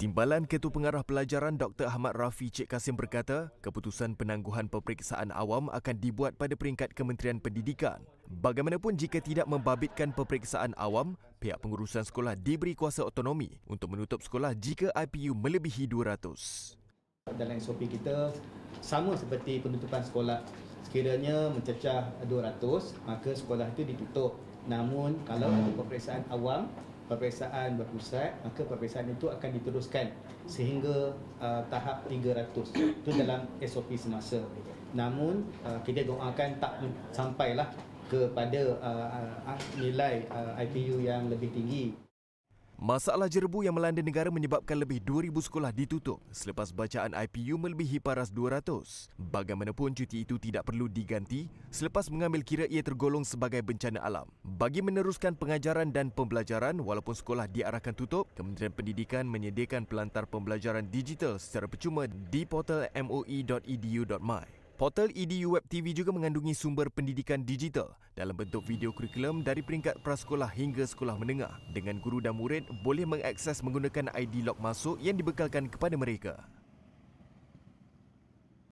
Timbalan Ketua Pengarah Pelajaran Dr. Ahmad Rafi Cik Kasim berkata, keputusan penangguhan peperiksaan awam akan dibuat pada peringkat Kementerian Pendidikan. Bagaimanapun jika tidak membabitkan peperiksaan awam, pihak pengurusan sekolah diberi kuasa otonomi untuk menutup sekolah jika IPU melebihi 200. Dalam SOP kita, sama seperti penutupan sekolah. Sekiranya mencecah 200, maka sekolah itu ditutup. Namun kalau ada peperiksaan awam, peperiksaan berpusat maka peperiksaan itu akan diteruskan sehingga uh, tahap 300 itu dalam SOP semasa namun uh, kita doakan tak sampailah kepada uh, uh nilai uh, IPU yang lebih tinggi Masalah jerbu yang melanda negara menyebabkan lebih 2,000 sekolah ditutup selepas bacaan IPU melebihi paras 200. Bagaimanapun, cuti itu tidak perlu diganti selepas mengambil kira ia tergolong sebagai bencana alam. Bagi meneruskan pengajaran dan pembelajaran walaupun sekolah diarahkan tutup, Kementerian Pendidikan menyediakan pelantar pembelajaran digital secara percuma di portal moe.edu.my. Portal EDU Web TV juga mengandungi sumber pendidikan digital dalam bentuk video kurikulum dari peringkat prasekolah hingga sekolah menengah dengan guru dan murid boleh mengakses menggunakan ID log masuk yang dibekalkan kepada mereka.